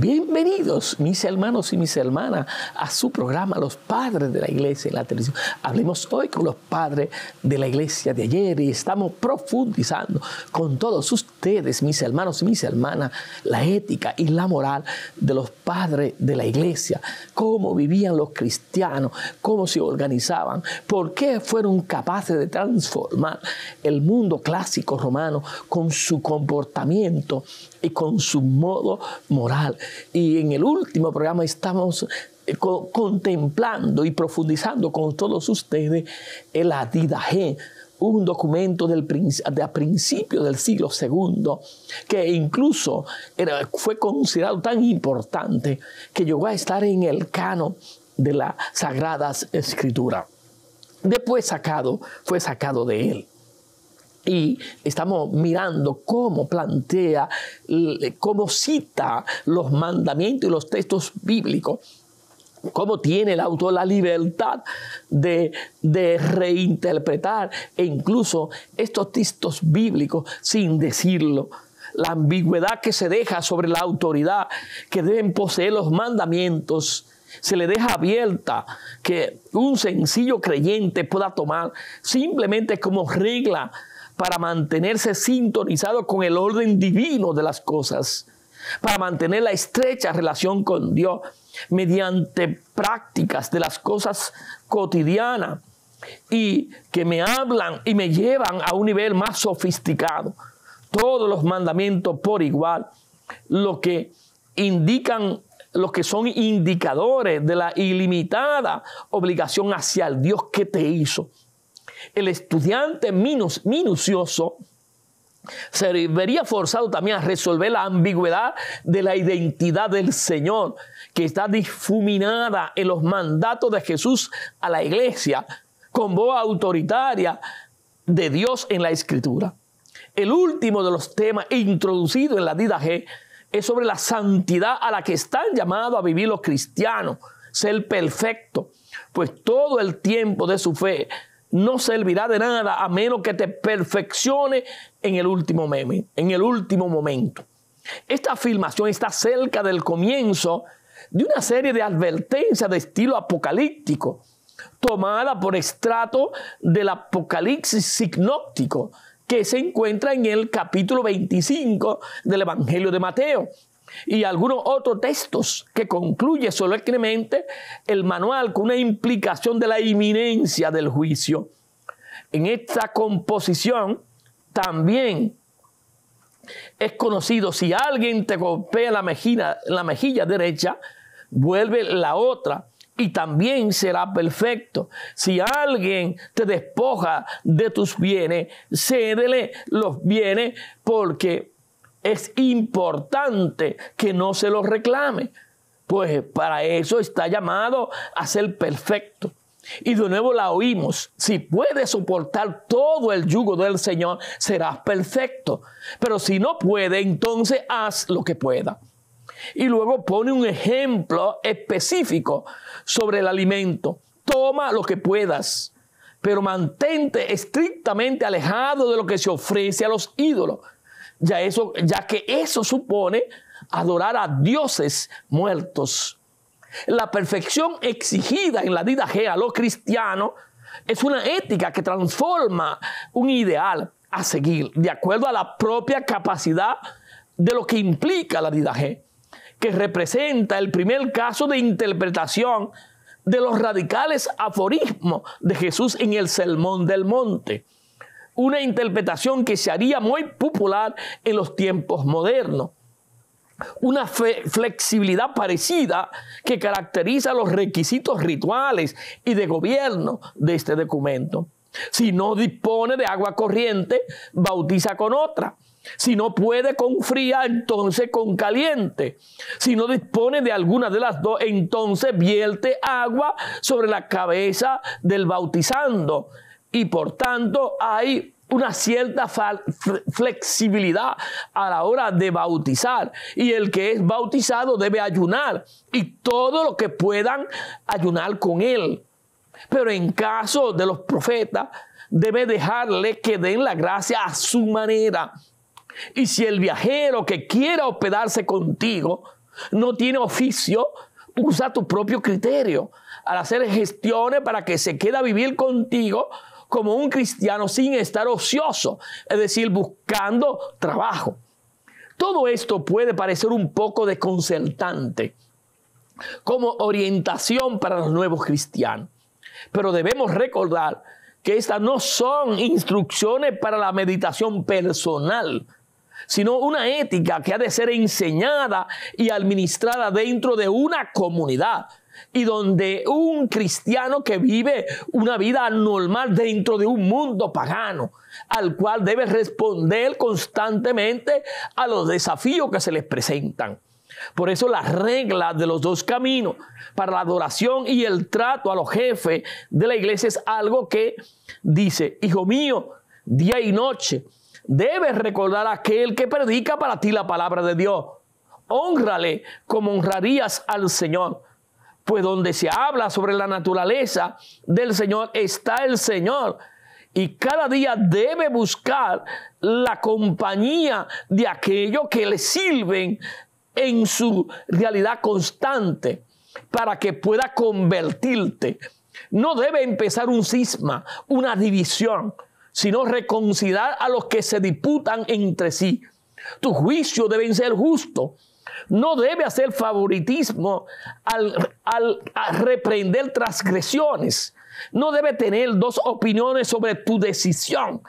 Bienvenidos, mis hermanos y mis hermanas, a su programa Los Padres de la Iglesia en la Televisión. Hablemos hoy con los padres de la iglesia de ayer y estamos profundizando con todos ustedes, mis hermanos y mis hermanas, la ética y la moral de los padres de la iglesia, cómo vivían los cristianos, cómo se organizaban, por qué fueron capaces de transformar el mundo clásico romano con su comportamiento y con su modo moral. Y en el último programa estamos eh, contemplando y profundizando con todos ustedes el Adidaje, un documento del, de principio del siglo II, que incluso fue considerado tan importante que llegó a estar en el cano de las Sagradas Escrituras. Después sacado, fue sacado de él. Y estamos mirando cómo plantea, cómo cita los mandamientos y los textos bíblicos cómo tiene el autor la libertad de, reinterpretar e incluso estos textos bíblicos sin decirlo. La ambigüedad que se deja sobre la autoridad que deben poseer los mandamientos se le deja abierta que un sencillo creyente pueda tomar simplemente como regla para mantenerse sintonizado con el orden divino de las cosas, para mantener la estrecha relación con Dios mediante prácticas de las cosas cotidianas y que me hablan y me llevan a un nivel más sofisticado. Todos los mandamientos por igual, lo que indican los que son indicadores de la ilimitada obligación hacia el Dios que te hizo. El estudiante minucioso se vería forzado también a resolver la ambigüedad de la identidad del Señor, que está difuminada en los mandatos de Jesús a la iglesia, con voz autoritaria de Dios en la escritura. El último de los temas introducidos en la g es sobre la santidad a la que están llamados a vivir los cristianos, ser perfecto, pues todo el tiempo de su fe no servirá de nada a menos que te perfeccione en el último en el último momento. Esta afirmación está cerca del comienzo de una serie de advertencias de estilo apocalíptico, tomada por estrato del Apocalipsis sinóptico que se encuentra en el capítulo 25 del Evangelio de Mateo, y algunos otros textos que concluye solemnemente el manual con una implicación de la inminencia del juicio. En esta composición también es conocido si alguien te golpea la mejilla, la mejilla derecha, vuelve la otra y también será perfecto. Si alguien te despoja de tus bienes, cédele los bienes porque es importante que no se lo reclame, pues para eso está llamado a ser perfecto. Y de nuevo la oímos, si puedes soportar todo el yugo del Señor, serás perfecto, pero si no puede, entonces haz lo que pueda. Y luego pone un ejemplo específico sobre el alimento. Toma lo que puedas, pero mantente estrictamente alejado de lo que se ofrece a los ídolos ya, eso, ya que eso supone adorar a dioses muertos. La perfección exigida en la vida a lo cristiano es una ética que transforma un ideal a seguir de acuerdo a la propia capacidad de lo que implica la G, que representa el primer caso de interpretación de los radicales aforismos de Jesús en el Sermón del Monte una interpretación que se haría muy popular en los tiempos modernos. Una flexibilidad parecida que caracteriza los requisitos rituales y de gobierno de este documento. Si no dispone de agua corriente, bautiza con otra. Si no puede con fría, entonces con caliente. Si no dispone de alguna de las dos, entonces vierte agua sobre la cabeza del bautizando y por tanto hay una cierta flexibilidad a la hora de bautizar. Y el que es bautizado debe ayunar y todo lo que puedan ayunar con él. Pero en caso de los profetas, debe dejarle que den la gracia a su manera. Y si el viajero que quiera hospedarse contigo no tiene oficio, usa tu propio criterio al hacer gestiones para que se quede a vivir contigo como un cristiano sin estar ocioso, es decir, buscando trabajo. Todo esto puede parecer un poco desconcertante como orientación para los nuevos cristianos, pero debemos recordar que estas no son instrucciones para la meditación personal, sino una ética que ha de ser enseñada y administrada dentro de una comunidad y donde un cristiano que vive una vida normal dentro de un mundo pagano, al cual debe responder constantemente a los desafíos que se les presentan. Por eso las reglas de los dos caminos para la adoración y el trato a los jefes de la iglesia es algo que dice, hijo mío, día y noche, debes recordar a aquel que predica para ti la palabra de Dios. Honrale como honrarías al Señor pues donde se habla sobre la naturaleza del Señor está el Señor. Y cada día debe buscar la compañía de aquellos que le sirven en su realidad constante para que pueda convertirte. No debe empezar un cisma, una división, sino reconciliar a los que se disputan entre sí. Tu juicio deben ser justo no debe hacer favoritismo al, reprender transgresiones. No debe tener dos opiniones sobre tu decisión.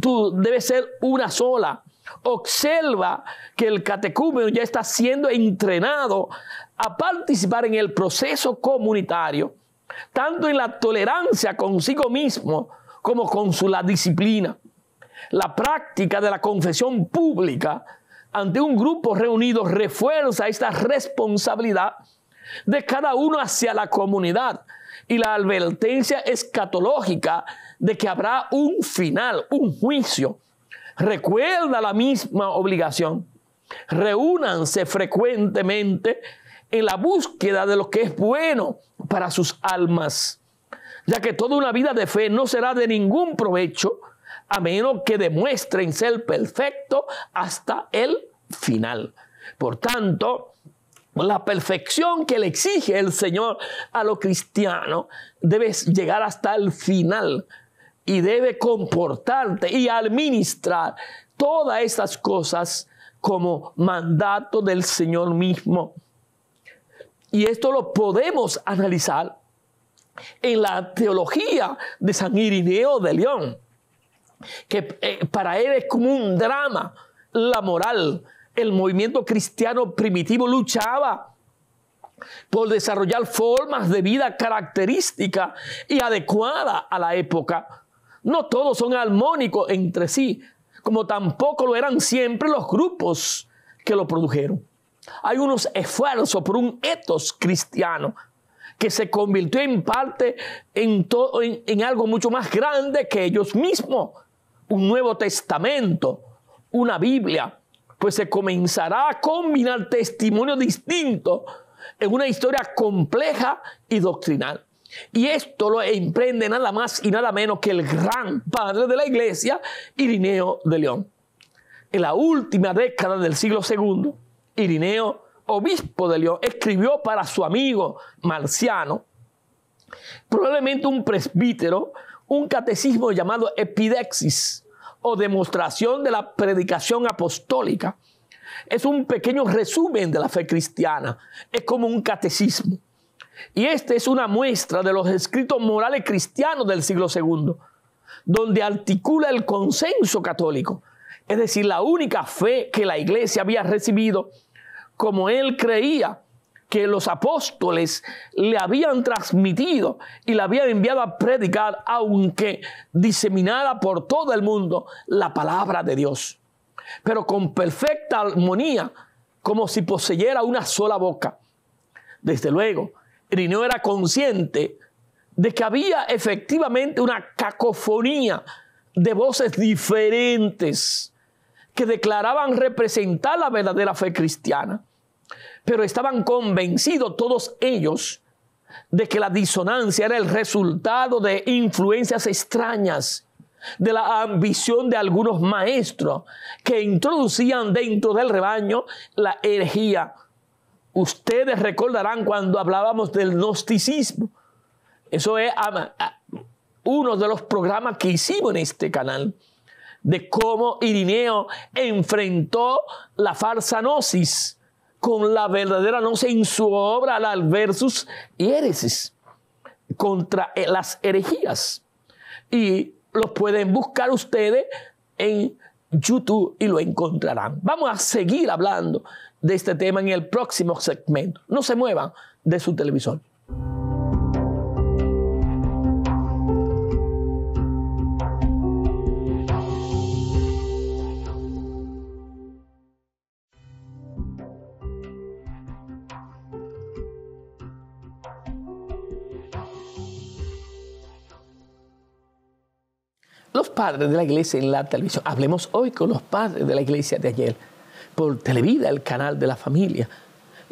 Tú debe ser una sola. Observa que el catecúmeno ya está siendo entrenado a participar en el proceso comunitario, tanto en la tolerancia consigo mismo como con su la disciplina. La práctica de la confesión pública ante un grupo reunido refuerza esta responsabilidad de cada uno hacia la comunidad y la advertencia escatológica de que habrá un final, un juicio. Recuerda la misma obligación. Reúnanse frecuentemente en la búsqueda de lo que es bueno para sus almas, ya que toda una vida de fe no será de ningún provecho a menos que demuestren ser perfecto hasta el final. Por tanto, la perfección que le exige el Señor a los cristianos debe llegar hasta el final y debe comportarte y administrar todas estas cosas como mandato del Señor mismo. Y esto lo podemos analizar en la teología de San Irineo de León que eh, para él es como un drama la moral. El movimiento cristiano primitivo luchaba por desarrollar formas de vida características y adecuadas a la época. No todos son armónicos entre sí, como tampoco lo eran siempre los grupos que lo produjeron. Hay unos esfuerzos por un etos cristiano que se convirtió en parte en, en algo mucho más grande que ellos mismos un Nuevo Testamento, una Biblia, pues se comenzará a combinar testimonios distintos en una historia compleja y doctrinal. Y esto lo emprende nada más y nada menos que el gran padre de la iglesia, Irineo de León. En la última década del siglo II, Irineo, obispo de León, escribió para su amigo Marciano, probablemente un presbítero, un catecismo llamado epidexis o demostración de la predicación apostólica. Es un pequeño resumen de la fe cristiana, es como un catecismo. Y esta es una muestra de los escritos morales cristianos del siglo II, donde articula el consenso católico, es decir, la única fe que la iglesia había recibido como él creía que los apóstoles le habían transmitido y le habían enviado a predicar, aunque diseminada por todo el mundo, la palabra de Dios. Pero con perfecta armonía, como si poseyera una sola boca. Desde luego, Irineo era consciente de que había efectivamente una cacofonía de voces diferentes que declaraban representar la verdadera fe cristiana pero estaban convencidos todos ellos de que la disonancia era el resultado de influencias extrañas, de la ambición de algunos maestros que introducían dentro del rebaño la herejía. Ustedes recordarán cuando hablábamos del gnosticismo. Eso es ah, ah, uno de los programas que hicimos en este canal, de cómo Irineo enfrentó la farsa gnosis con la verdadera sé, en su obra la versus hieresis contra eh, las herejías. Y los pueden buscar ustedes en YouTube y lo encontrarán. Vamos a seguir hablando de este tema en el próximo segmento. No se muevan de su televisor. padres de la iglesia en la televisión. Hablemos hoy con los padres de la iglesia de ayer, por Televida, el canal de la familia.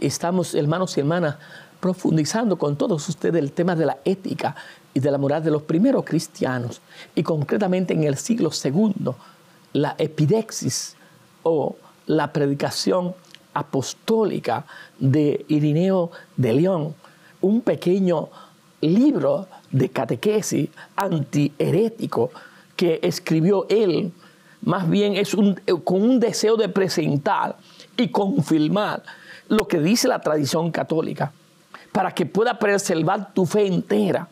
Estamos, hermanos y hermanas, profundizando con todos ustedes el tema de la ética y de la moral de los primeros cristianos, y concretamente en el siglo II, la epidexis o la predicación apostólica de Irineo de León, un pequeño libro de catequesis antiherético que escribió él, más bien es un, eh, con un deseo de presentar y confirmar lo que dice la tradición católica, para que pueda preservar tu fe entera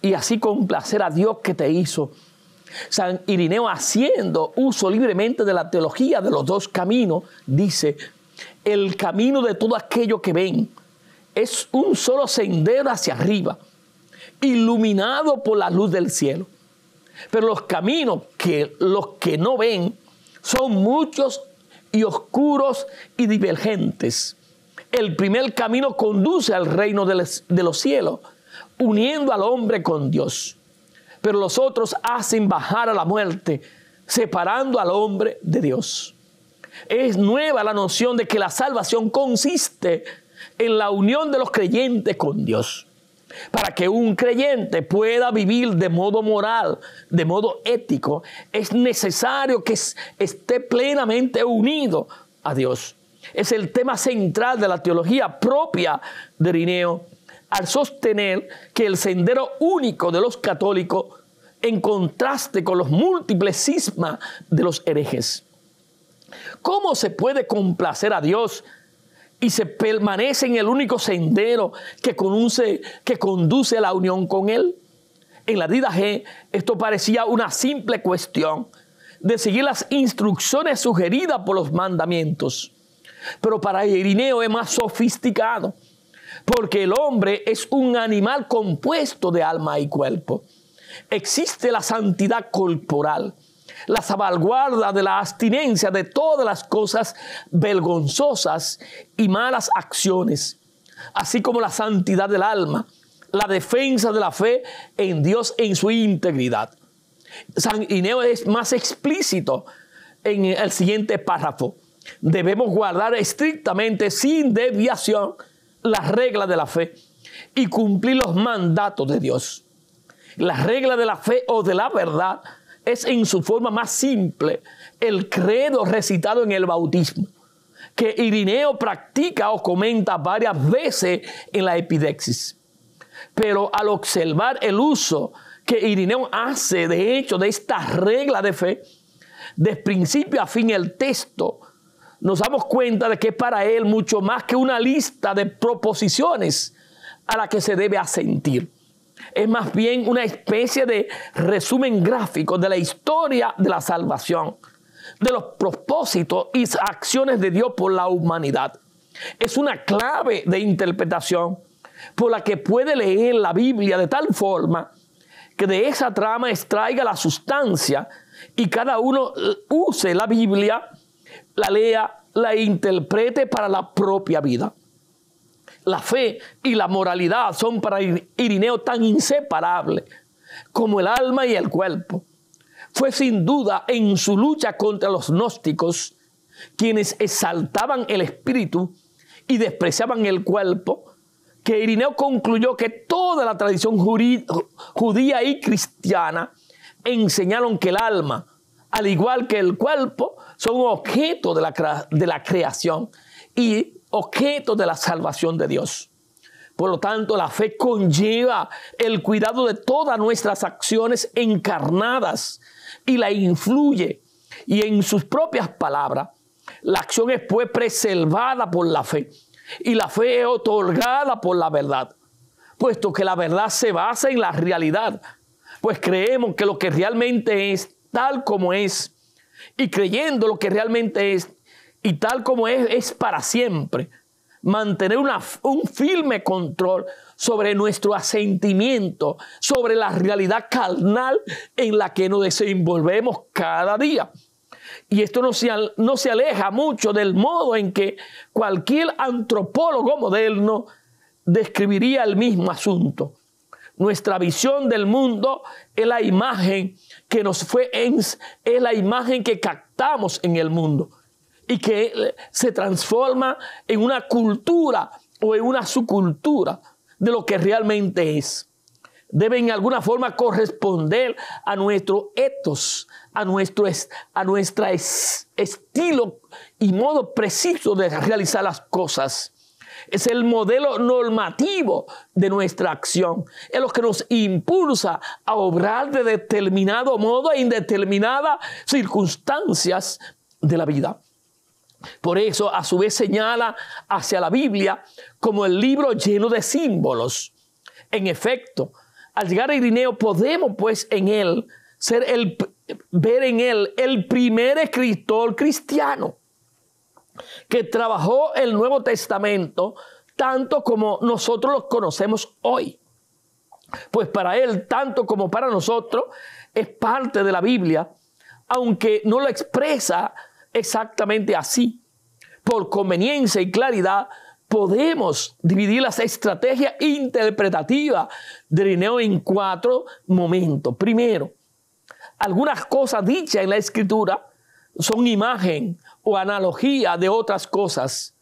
y así complacer a Dios que te hizo. San Irineo haciendo uso libremente de la teología de los dos caminos, dice, el camino de todo aquello que ven es un solo sendero hacia arriba, iluminado por la luz del cielo. Pero los caminos que los que no ven son muchos y oscuros y divergentes. El primer camino conduce al reino de los cielos, uniendo al hombre con Dios. Pero los otros hacen bajar a la muerte, separando al hombre de Dios. Es nueva la noción de que la salvación consiste en la unión de los creyentes con Dios. Para que un creyente pueda vivir de modo moral, de modo ético, es necesario que esté plenamente unido a Dios. Es el tema central de la teología propia de Rineo al sostener que el sendero único de los católicos en contraste con los múltiples cismas de los herejes. ¿Cómo se puede complacer a Dios y se permanece en el único sendero que, conduce, que conduce a la unión con Él. En la vida G, esto parecía una simple cuestión de seguir las instrucciones sugeridas por los mandamientos. Pero para Irineo es más sofisticado, porque el hombre es un animal compuesto de alma y cuerpo. Existe la santidad corporal, la salvaguarda de la abstinencia de todas las cosas vergonzosas y malas acciones, así como la santidad del alma, la defensa de la fe en Dios en su integridad. San Ineo es más explícito en el siguiente párrafo. Debemos guardar estrictamente, sin deviación, las reglas de la fe y cumplir los mandatos de Dios. Las reglas de la fe o de la verdad es en su forma más simple el credo recitado en el bautismo, que Irineo practica o comenta varias veces en la epidexis. Pero al observar el uso que Irineo hace, de hecho, de esta regla de fe, de principio a fin el texto, nos damos cuenta de que es para él mucho más que una lista de proposiciones a la que se debe asentir es más bien una especie de resumen gráfico de la historia de la salvación, de los propósitos y acciones de Dios por la humanidad. Es una clave de interpretación por la que puede leer la Biblia de tal forma que de esa trama extraiga la sustancia y cada uno eh, use la Biblia, la lea, la interprete para la propia vida. La fe y la moralidad son para Irineo tan inseparables como el alma y el cuerpo. Fue sin duda en su lucha contra los gnósticos, quienes exaltaban el espíritu y despreciaban el cuerpo, que Irineo concluyó que toda la tradición judía y cristiana enseñaron que el alma, al igual que el cuerpo, son objeto de la, de la creación y objeto de la salvación de Dios. Por lo tanto, la fe conlleva el cuidado de todas nuestras acciones encarnadas y la influye. Y en sus propias palabras, la acción es pues preservada por la fe y la fe es otorgada por la verdad, puesto que la verdad se basa en la realidad, pues creemos que lo que realmente es tal como es y creyendo lo que realmente es y tal como es, es para siempre. Mantener un firme control sobre nuestro asentimiento, sobre la realidad carnal en la que nos desenvolvemos cada día. Y esto no se, no se aleja mucho del modo en que cualquier antropólogo moderno describiría el mismo asunto. Nuestra visión del mundo es la imagen que nos fue, en, es la imagen que captamos en el mundo y que eh, se transforma en una cultura o en una subcultura de lo que realmente es. Debe en alguna forma corresponder a nuestro etos, a nuestro a estilo y modo preciso de realizar las cosas. Es el modelo normativo de nuestra acción. Es lo que nos impulsa a obrar de determinado modo en determinadas circunstancias de la vida. Por eso a su vez señala hacia la Biblia como el libro lleno de símbolos. En efecto, al llegar a Irineo podemos pues en él ser el, ver en él el primer escritor cristiano que trabajó el Nuevo Testamento tanto como nosotros lo conocemos hoy. Pues para él, tanto como para nosotros, es parte de la Biblia, aunque no lo expresa exactamente así. Por conveniencia y claridad podemos dividir las estrategias interpretativas de Linneo en cuatro momentos. Primero, algunas cosas dichas en la escritura son imagen o analogía de otras cosas,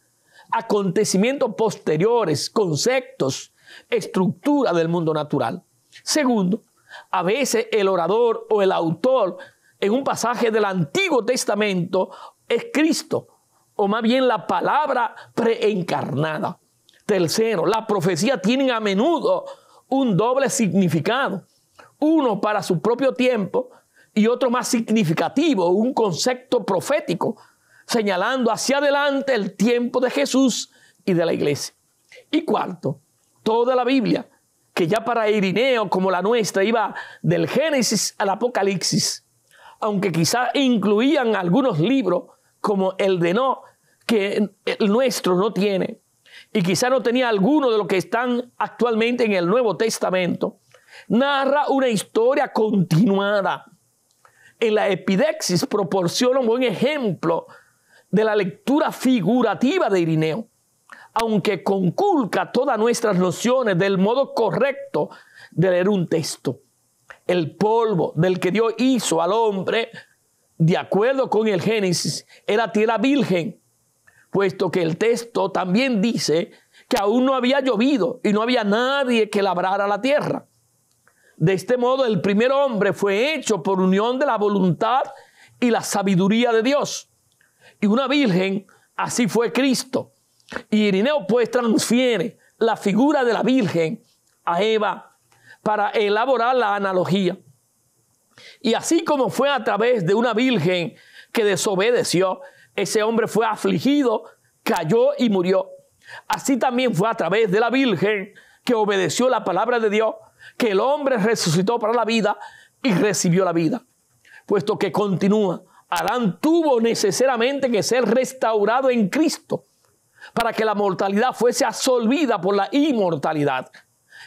acontecimientos posteriores, conceptos, estructura del mundo natural. Segundo, a veces el orador o el autor en un pasaje del Antiguo Testamento es Cristo, o más bien la palabra preencarnada. Tercero, La profecía tienen a menudo un doble significado, uno para su propio tiempo y otro más significativo, un concepto profético, señalando hacia adelante el tiempo de Jesús y de la iglesia. Y cuarto, toda la Biblia, que ya para Irineo como la nuestra iba del Génesis al Apocalipsis, aunque quizá incluían algunos libros como el de No, que el nuestro no tiene, y quizá no tenía alguno de los que están actualmente en el Nuevo Testamento, narra una historia continuada. En la Epidexis proporciona un buen ejemplo de la lectura figurativa de Irineo, aunque conculca todas nuestras nociones del modo correcto de leer un texto el polvo del que Dios hizo al hombre, de acuerdo con el Génesis, era tierra virgen, puesto que el texto también dice que aún no había llovido y no había nadie que labrara la tierra. De este modo, el primer hombre fue hecho por unión de la voluntad y la sabiduría de Dios. Y una virgen, así fue Cristo. Y Irineo pues transfiere la figura de la virgen a Eva para elaborar la analogía. Y así como fue a través de una virgen que desobedeció, ese hombre fue afligido, cayó y murió. Así también fue a través de la virgen que obedeció la palabra de Dios, que el hombre resucitó para la vida y recibió la vida. Puesto que continúa, Adán tuvo necesariamente que ser restaurado en Cristo para que la mortalidad fuese absolvida por la inmortalidad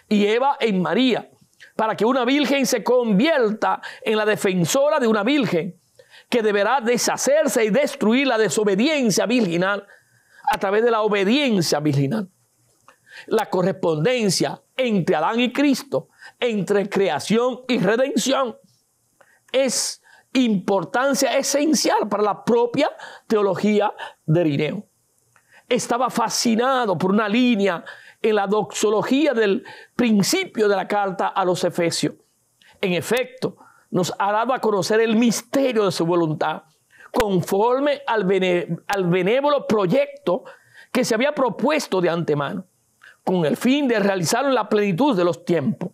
y Eva en María, para que una virgen se convierta en la defensora de una virgen que deberá deshacerse y destruir la desobediencia virginal a través de la obediencia virginal. La correspondencia entre Adán y Cristo, entre creación y redención, es importancia esencial para la propia teología de Irineo. Estaba fascinado por una línea en la doxología del principio de la carta a los Efesios. En efecto, nos ha dado a conocer el misterio de su voluntad, conforme al, benévolo proyecto que se había propuesto de antemano, con el fin de realizar la plenitud de los tiempos,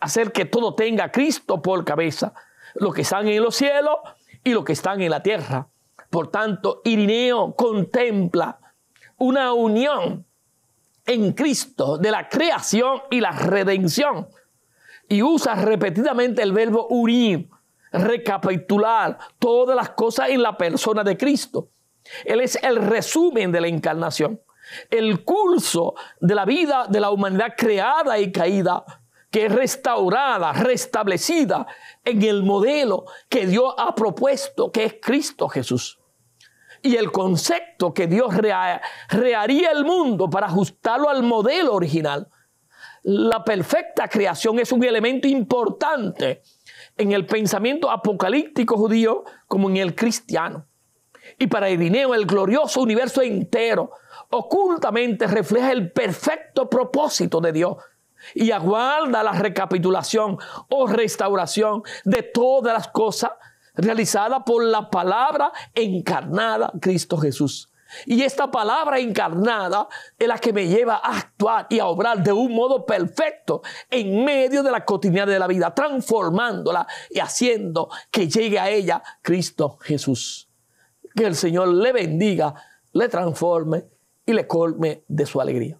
hacer que todo tenga Cristo por cabeza, lo que están en los cielos y lo que están en la tierra. Por tanto, Irineo contempla una unión en Cristo de la creación y la redención. Y usa repetidamente el verbo unir, recapitular todas las cosas en la persona de Cristo. Él es el resumen de la encarnación, el curso de la vida de la humanidad creada y caída, que es restaurada, restablecida en el modelo que Dios ha propuesto, que es Cristo Jesús y el concepto que Dios rearía el mundo para ajustarlo al modelo original. La perfecta creación es un elemento importante en el pensamiento apocalíptico judío como en el cristiano. Y para Irineo el glorioso universo entero ocultamente refleja el perfecto propósito de Dios y aguarda la recapitulación o restauración de todas las cosas realizada por la palabra encarnada, Cristo Jesús. Y esta palabra encarnada es la que me lleva a actuar y a obrar de un modo perfecto en medio de la cotidiana de la vida, transformándola y haciendo que llegue a ella Cristo Jesús. Que el Señor le bendiga, le transforme y le colme de su alegría.